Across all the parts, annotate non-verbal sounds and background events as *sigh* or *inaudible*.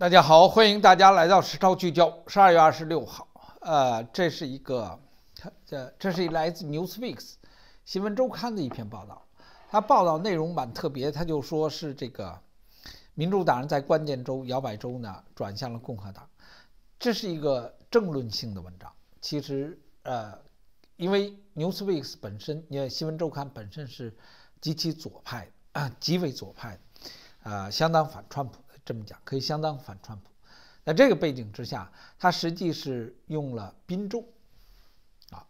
大家好，欢迎大家来到时超聚焦。十二月二十六号，呃，这是一个，呃，这是来自 Newsweek 新闻周刊的一篇报道。它报道内容蛮特别，它就说是这个民主党人在关键州、摇摆州呢转向了共和党。这是一个政论性的文章。其实，呃，因为 Newsweek 本身，为新闻周刊本身是极其左派、极为左派啊、呃，相当反川普。这么讲可以相当反川普，在这个背景之下，他实际是用了宾州，啊，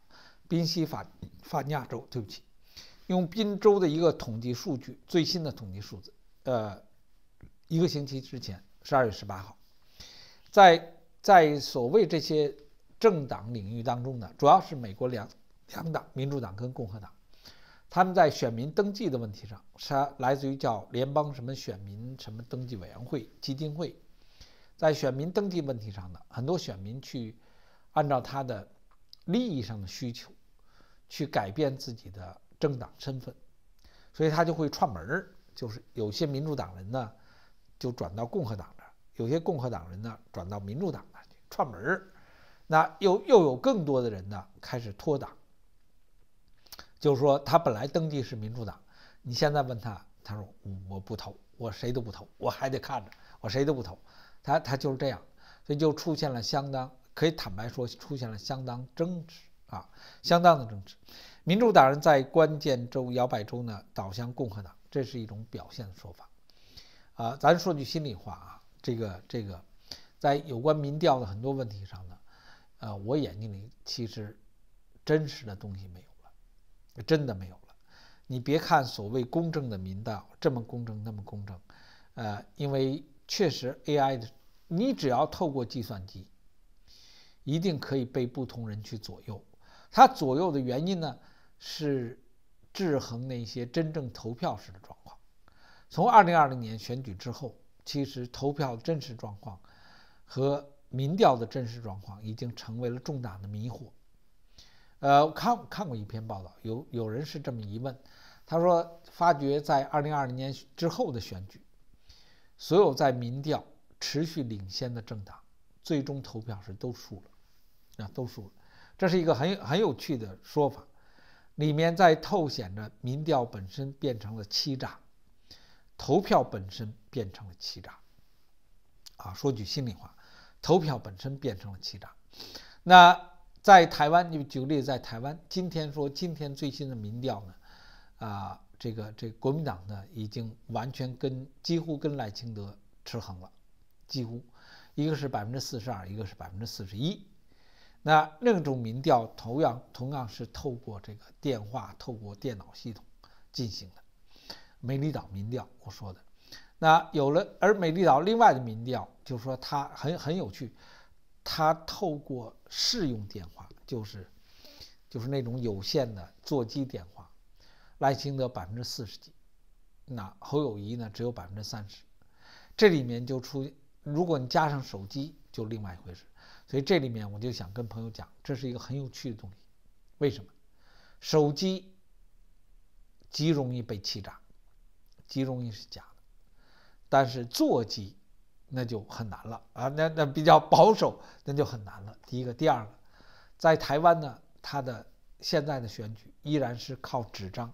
宾夕法法尼亚州，对不起，用宾州的一个统计数据，最新的统计数字，呃，一个星期之前，十二月十八号，在在所谓这些政党领域当中呢，主要是美国两两党，民主党跟共和党。他们在选民登记的问题上，是来自于叫联邦什么选民什么登记委员会基金会，在选民登记问题上呢，很多选民去按照他的利益上的需求去改变自己的政党身份，所以他就会串门儿，就是有些民主党人呢就转到共和党这，有些共和党人呢转到民主党那去串门儿，那又又有更多的人呢开始脱党。就是说，他本来登记是民主党，你现在问他，他说我不投，我谁都不投，我还得看着，我谁都不投，他他就是这样，所以就出现了相当，可以坦白说，出现了相当争执啊，相当的争执。民主党人在关键州、摇摆州呢，倒向共和党，这是一种表现的说法。啊，咱说句心里话啊，这个这个，在有关民调的很多问题上呢，呃，我眼睛里其实真实的东西没有。真的没有了。你别看所谓公正的民调这么公正，那么公正，呃，因为确实 AI 的，你只要透过计算机，一定可以被不同人去左右。它左右的原因呢，是制衡那些真正投票时的状况。从二零二零年选举之后，其实投票真实状况和民调的真实状况已经成为了重大的迷惑。呃，看看过一篇报道，有有人是这么疑问，他说：发觉在二零二零年之后的选举，所有在民调持续领先的政党，最终投票时都输了，啊，都输了。这是一个很很有趣的说法，里面在透显着民调本身变成了欺诈，投票本身变成了欺诈。啊，说句心里话，投票本身变成了欺诈。那。在台湾，你举个例子，在台湾，今天说今天最新的民调呢，啊，这个这国民党呢已经完全跟几乎跟赖清德持平了，几乎，一个是百分之四十二，一个是百分之四十一。那另一种民调同样同样是透过这个电话，透过电脑系统进行的，美丽岛民调我说的。那有了，而美丽岛另外的民调就是说它很很有趣。他透过试用电话，就是，就是那种有线的座机电话，来行得百分之四十几。那侯友谊呢，只有百分之三十。这里面就出，如果你加上手机，就另外一回事。所以这里面我就想跟朋友讲，这是一个很有趣的东西。为什么？手机极容易被欺诈，极容易是假的。但是座机。那就很难了啊，那那比较保守，那就很难了。第一个，第二个，在台湾呢，它的现在的选举依然是靠纸张，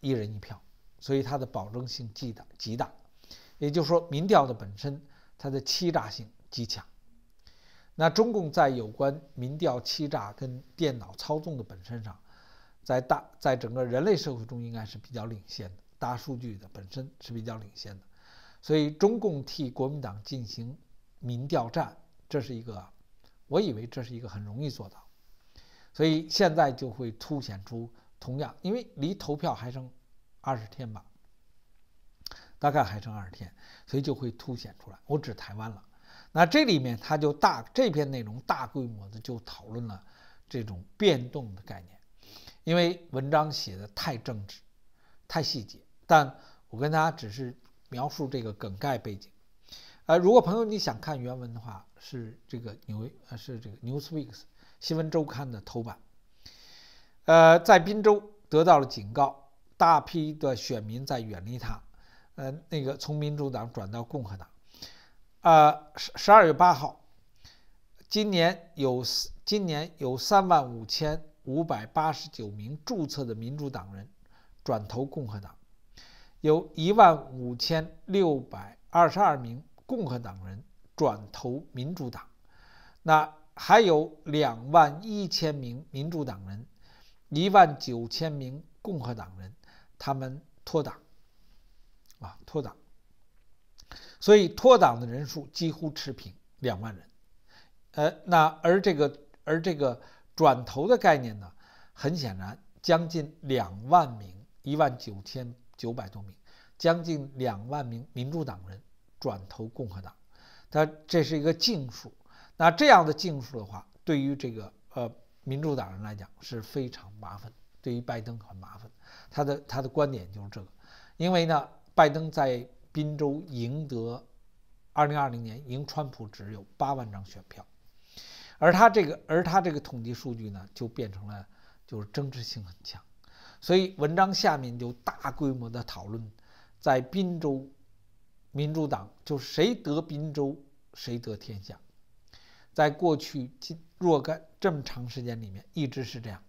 一人一票，所以它的保证性极大极大。也就是说，民调的本身它的欺诈性极强。那中共在有关民调欺诈跟电脑操纵的本身上，在大在整个人类社会中应该是比较领先的，大数据的本身是比较领先的。所以，中共替国民党进行民调战，这是一个，我以为这是一个很容易做到。所以现在就会凸显出，同样，因为离投票还剩二十天吧，大概还剩二十天，所以就会凸显出来。我指台湾了。那这里面他就大这篇内容大规模的就讨论了这种变动的概念，因为文章写的太政治、太细节。但我跟大家只是。描述这个梗概背景。呃，如果朋友你想看原文的话，是这个《牛》呃是这个《Newsweek》新闻周刊的头版。呃，在宾州得到了警告，大批的选民在远离他。呃，那个从民主党转到共和党。呃，十十二月八号，今年有今年有三万五千五百八十九名注册的民主党人转投共和党。有一万五千六百二十二名共和党人转投民主党，那还有两万一千名民主党人，一万九千名共和党人，他们脱党，啊，脱党，所以脱党的人数几乎持平两万人，呃，那而这个而这个转投的概念呢，很显然将近两万名一万九千。九百多名，将近两万名民主党人转投共和党，他这是一个净数。那这样的净数的话，对于这个呃民主党人来讲是非常麻烦，对于拜登很麻烦。他的他的观点就是这个，因为呢，拜登在宾州赢得二零二零年赢川普只有八万张选票，而他这个而他这个统计数据呢，就变成了就是争执性很强。所以文章下面就大规模的讨论，在宾州，民主党就谁得滨州谁得天下，在过去近若干这么长时间里面一直是这样，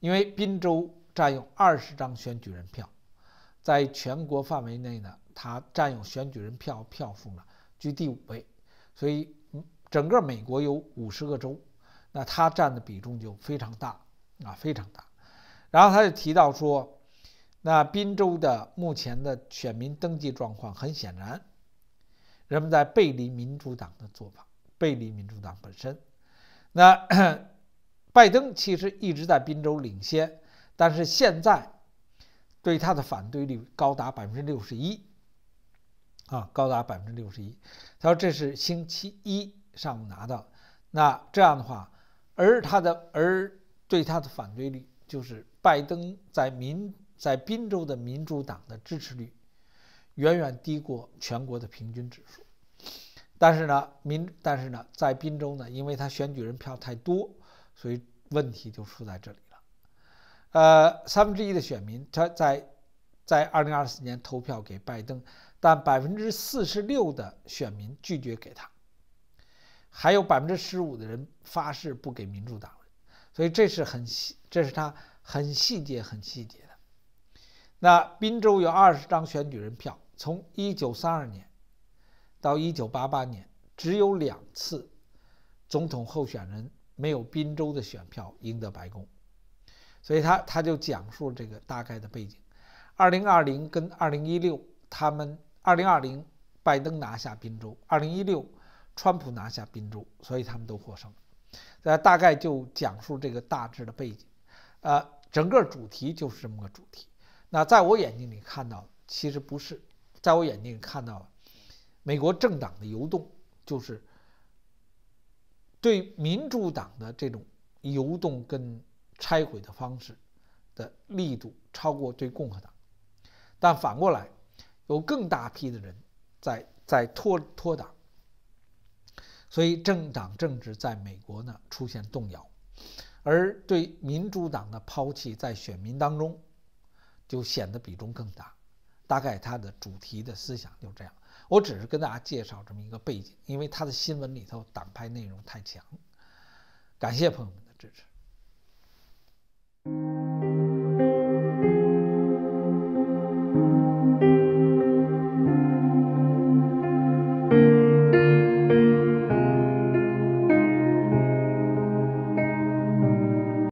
因为宾州占有二十张选举人票，在全国范围内呢，它占有选举人票票数呢居第五位，所以整个美国有五十个州，那它占的比重就非常大啊，非常大。然后他就提到说，那宾州的目前的选民登记状况很显然，人们在背离民主党的做法，背离民主党本身。那 *coughs* 拜登其实一直在宾州领先，但是现在对他的反对率高达百分之六十一，啊，高达百分之六十一。他说这是星期一上午拿到。那这样的话，而他的而对他的反对率就是。拜登在民在宾州的民主党的支持率远远低过全国的平均指数，但是呢民但是呢在宾州呢，因为他选举人票太多，所以问题就出在这里了。呃，三分之一的选民他在在2024年投票给拜登，但百分之四十六的选民拒绝给他，还有百分之十五的人发誓不给民主党人，所以这是很这是他。很细节，很细节的。那宾州有二十张选举人票，从一九三二年到一九八八年，只有两次总统候选人没有宾州的选票赢得白宫。所以他他就讲述这个大概的背景。二零二零跟二零一六，他们二零二零拜登拿下宾州，二零一六川普拿下宾州，所以他们都获胜。呃，大概就讲述这个大致的背景，呃。整个主题就是这么个主题。那在我眼睛里看到，其实不是，在我眼睛里看到，美国政党的游动就是对民主党的这种游动跟拆毁的方式的力度超过对共和党。但反过来，有更大批的人在在脱脱党，所以政党政治在美国呢出现动摇。而对民主党的抛弃，在选民当中就显得比重更大。大概他的主题的思想就这样。我只是跟大家介绍这么一个背景，因为他的新闻里头党派内容太强。感谢朋友们的支持。